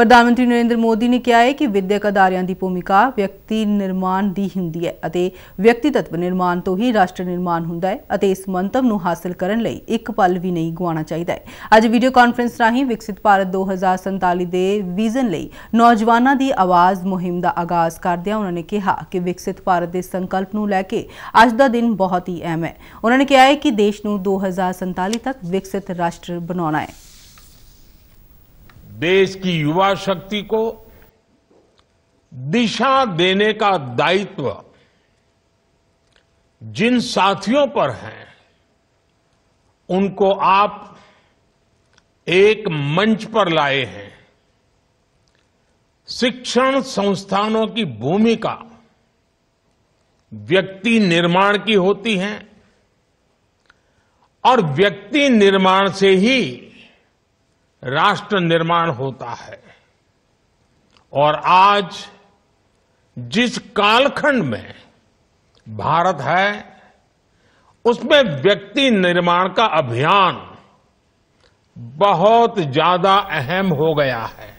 ਪ੍ਰਧਾਨ ਮੰਤਰੀ ਨਰਿੰਦਰ ਮੋਦੀ ਨੇ ਕਿਹਾ ਹੈ ਕਿ ਵਿਦਿਅਕ ਅਦਾਰਿਆਂ ਦੀ ਭੂਮਿਕਾ ਵਿਅਕਤੀ ਨਿਰਮਾਣ ਦੀ ਹੁੰਦੀ ਹੈ ਅਤੇ ਵਿਅਕਤੀ ਤੱਤ ਨਿਰਮਾਣ ਤੋਂ ਹੀ ਰਾਸ਼ਟਰ ਨਿਰਮਾਣ ਹੁੰਦਾ ਹੈ ਅਤੇ ਇਸ ਮੰਤਵ ਨੂੰ ਹਾਸਲ ਕਰਨ ਲਈ ਇੱਕ ਪਲ ਵੀ ਨਹੀਂ ਗਵਾਉਣਾ ਚਾਹੀਦਾ ਹੈ ਅੱਜ ਵੀਡੀਓ ਕਾਨਫਰੰਸ ਰਾਹੀਂ ਵਿਕਸਿਤ ਭਾਰਤ 2047 ਦੇ ਵਿਜ਼ਨ ਲਈ ਨੌਜਵਾਨਾਂ ਦੀ ਆਵਾਜ਼ ਮੁਹਿੰਮ ਦਾ ਆਗਾਜ਼ ਕਰਦਿਆਂ ਉਹਨਾਂ ਨੇ ਕਿਹਾ ਕਿ ਵਿਕਸਿਤ ਭਾਰਤ ਦੇ ਸੰਕਲਪ ਨੂੰ ਲੈ ਕੇ ਅੱਜ ਦਾ ਦਿਨ ਬਹੁਤ ਹੀ ਅਹਿਮ ਹੈ ਉਹਨਾਂ ਨੇ ਕਿਹਾ ਹੈ ਕਿ ਦੇਸ਼ ਨੂੰ 2047 ਤੱਕ ਵਿਕਸਿਤ ਰਾਸ਼ਟਰ ਬਣਾਉਣਾ ਹੈ देश की युवा शक्ति को दिशा देने का दायित्व जिन साथियों पर है उनको आप एक मंच पर लाए हैं शिक्षण संस्थानों की भूमिका व्यक्ति निर्माण की होती है और व्यक्ति निर्माण से ही राष्ट्र निर्माण होता है और आज जिस कालखंड में भारत है उसमें व्यक्ति निर्माण का अभियान बहुत ज्यादा अहम हो गया है